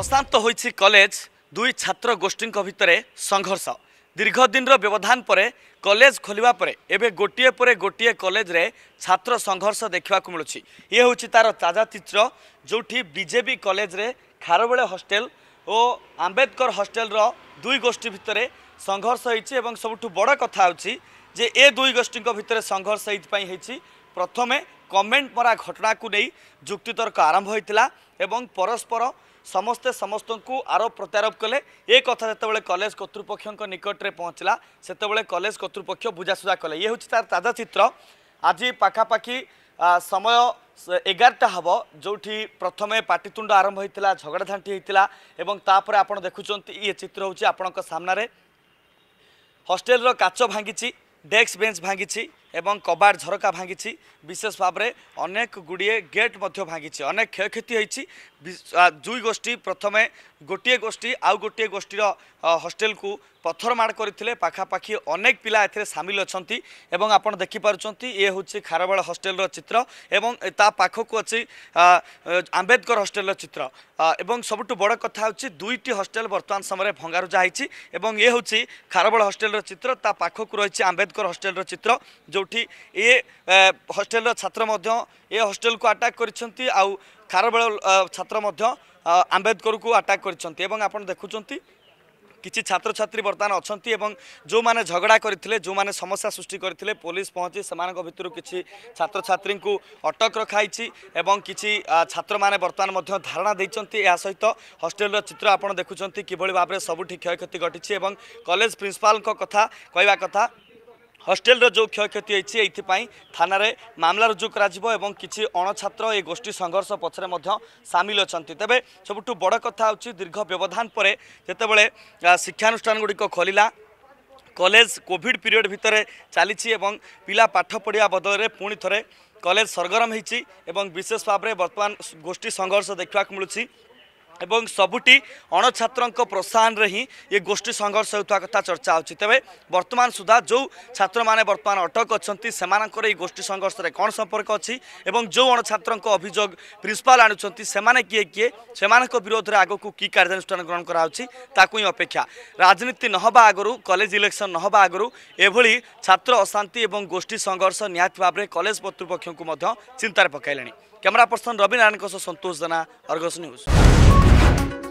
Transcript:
অশান্ত হয়েছে কলেজ দুই ছাত্র গোষ্ঠী ভিতরে সংঘর্ষ দীর্ঘদিনর ব্যবধান পরে কলেজ খোলা পরে এবে গোটিয়ে পরে গোটিয়ে কলেজরে ছাত্র সংঘর্ষ দেখা মিলুছি ইয়ে হচ্ছে তার তাজা চিত্র যেটি বিজেপি কলেজরে খারবেড় হস্টেল ও আম্বেদকর হস্টেলর দুই গোষ্ঠী ভিতরে সংঘর্ষ হয়েছে এবং সবুঠ বড় কথা হচ্ছে যে এ দুই গোষ্ঠী ভিতরে সংঘর্ষ এইপাই হয়েছে প্রথমে କମେଣ୍ଟ ମରା ଘଟଣାକୁ ନେଇ ଯୁକ୍ତିତର୍କ ଆରମ୍ଭ ହୋଇଥିଲା ଏବଂ ପରସ୍ପର ସମସ୍ତେ ସମସ୍ତଙ୍କୁ ଆରୋପ ପ୍ରତ୍ୟାରୋପ କଲେ ଏ କଥା ଯେତେବେଳେ କଲେଜ କର୍ତ୍ତୃପକ୍ଷଙ୍କ ନିକଟରେ ପହଞ୍ଚିଲା ସେତେବେଳେ କଲେଜ କର୍ତ୍ତୃପକ୍ଷ ବୁଝାସୁଝା କଲେ ଇଏ ହେଉଛି ତାର ତାଜା ଚିତ୍ର ଆଜି ପାଖାପାଖି ସମୟ ଏଗାରଟା ହେବ ଯେଉଁଠି ପ୍ରଥମେ ପାଟିତୁଣ୍ଡ ଆରମ୍ଭ ହୋଇଥିଲା ଝଗଡ଼ାଝାଣ୍ଟି ହୋଇଥିଲା ଏବଂ ତାପରେ ଆପଣ ଦେଖୁଛନ୍ତି ଇଏ ଚିତ୍ର ହେଉଛି ଆପଣଙ୍କ ସାମ୍ନାରେ ହଷ୍ଟେଲର କାଚ ଭାଙ୍ଗିଛି ଡେସ୍କ ବେଞ୍ଚ ଭାଙ୍ଗିଛି এবং কবার ঝরকা ভাঙ্গিছি বিশেষ ভাবে অনেক গুড়িয়ে গেট মধ্য ভাঙ্গিছি অনেক ক্ষয়ক্ষতি হয়েছি দুই গোষ্ঠী প্রথমে গোটিয়ে গোষ্ঠী আউ গোটিয়ে গোষ্ঠীর কু পথর মাড় করে পাখাপাখি অনেক পিলা এতে সামিল অনেক এবং আপনার দেখিপারুচ্ছেন ইয়ে হচ্ছে খারবেড় হস্টেলর চিত্র এবং তা পাখক অছি আম্বেদকর হস্টেলর চিত্র এবং সবুঠু বড় কথা হচ্ছে দুইটি হস্টেল বর্তমান সময় ভঙ্গারুজা হয়েছি এবং ইয়ে হচ্ছে খারবেড় হস্টেলর চিত্র তা পাখক রয়েছে আম্বেদকর হস্টেলর চিত্র যে ଯେଉଁଠି ଏ ହଷ୍ଟେଲର ଛାତ୍ର ମଧ୍ୟ ଏ ହଷ୍ଟେଲକୁ ଆଟାକ୍ କରିଛନ୍ତି ଆଉ ଖାରବେଳ ଛାତ୍ର ମଧ୍ୟ ଆମ୍ବେଦକରକୁ ଆଟାକ୍ କରିଛନ୍ତି ଏବଂ ଆପଣ ଦେଖୁଛନ୍ତି কিছু ছাত্রছাত্রী বর্তমান অনেক এবং যে ঝগড়া করে যে সমস্যা সৃষ্টি করে পুলিশ পৌঁছি সে ভিতর কিছু ছাত্রছাত্রী অটক রখাইছি এবং কিছু ছাত্র মানে বর্তমান ধারণা দিয়েছেন এসে হস্টেলর চিত্র আপনার দেখুম কিভাবে ভাবে সবুঠি ক্ষয়ক্ষতি ঘটিছে এবং কলেজ প্রিন্সিপাল কথা কথা ହଷ୍ଟେଲର ଯେଉଁ କ୍ଷୟକ୍ଷତି ହୋଇଛି ଏଇଥିପାଇଁ ଥାନାରେ ମାମଲା ରୁଜୁ କରାଯିବ ଏବଂ କିଛି ଅଣଛାତ୍ର ଏ ଗୋଷ୍ଠୀ ସଂଘର୍ଷ ପଛରେ ମଧ୍ୟ ସାମିଲ ଅଛନ୍ତି ତେବେ ସବୁଠୁ ବଡ଼ କଥା ହେଉଛି ଦୀର୍ଘ ବ୍ୟବଧାନ ପରେ ଯେତେବେଳେ ଶିକ୍ଷାନୁଷ୍ଠାନଗୁଡ଼ିକ ଖୋଲିଲା କଲେଜ କୋଭିଡ଼ ପିରିୟଡ଼ ଭିତରେ ଚାଲିଛି ଏବଂ ପିଲା ପାଠ ପଢ଼ିବା ବଦଳରେ ପୁଣି ଥରେ କଲେଜ ସରଗରମ ହୋଇଛି ଏବଂ ବିଶେଷ ଭାବରେ ବର୍ତ୍ତମାନ ଗୋଷ୍ଠୀ ସଂଘର୍ଷ ଦେଖିବାକୁ ମିଳୁଛି ଏବଂ ସବୁଠି ଅଣଛାତ୍ରଙ୍କ ପ୍ରୋତ୍ସାହନରେ ହିଁ ଏ ଗୋଷ୍ଠୀ ସଂଘର୍ଷ ହେଉଥିବା କଥା ଚର୍ଚ୍ଚା ହେଉଛି ତେବେ ବର୍ତ୍ତମାନ ସୁଦ୍ଧା ଯେଉଁ ଛାତ୍ରମାନେ ବର୍ତ୍ତମାନ ଅଟକ ଅଛନ୍ତି ସେମାନଙ୍କର ଏଇ ଗୋଷ୍ଠୀ ସଂଘର୍ଷରେ କ'ଣ ସମ୍ପର୍କ ଅଛି ଏବଂ ଯେଉଁ ଅଣଛାତ୍ରଙ୍କ ଅଭିଯୋଗ ପ୍ରିନ୍ସିପାଲ୍ ଆଣୁଛନ୍ତି ସେମାନେ କିଏ କିଏ ସେମାନଙ୍କ ବିରୋଧରେ ଆଗକୁ କି କାର୍ଯ୍ୟାନୁଷ୍ଠାନ ଗ୍ରହଣ କରାହେଉଛି ତାକୁ ହିଁ ଅପେକ୍ଷା ରାଜନୀତି ନହେବା ଆଗରୁ କଲେଜ ଇଲେକ୍ସନ୍ ନହେବା ଆଗରୁ ଏଭଳି ଛାତ୍ର ଅଶାନ୍ତି ଏବଂ ଗୋଷ୍ଠୀ ସଂଘର୍ଷ ନିହାତି ଭାବରେ କଲେଜ କର୍ତ୍ତୃପକ୍ଷଙ୍କୁ ମଧ୍ୟ ଚିନ୍ତାରେ ପକାଇଲେଣି क्यामेरा पर्सन रवि नारायणको सन्तोष जना अर्गस न्युज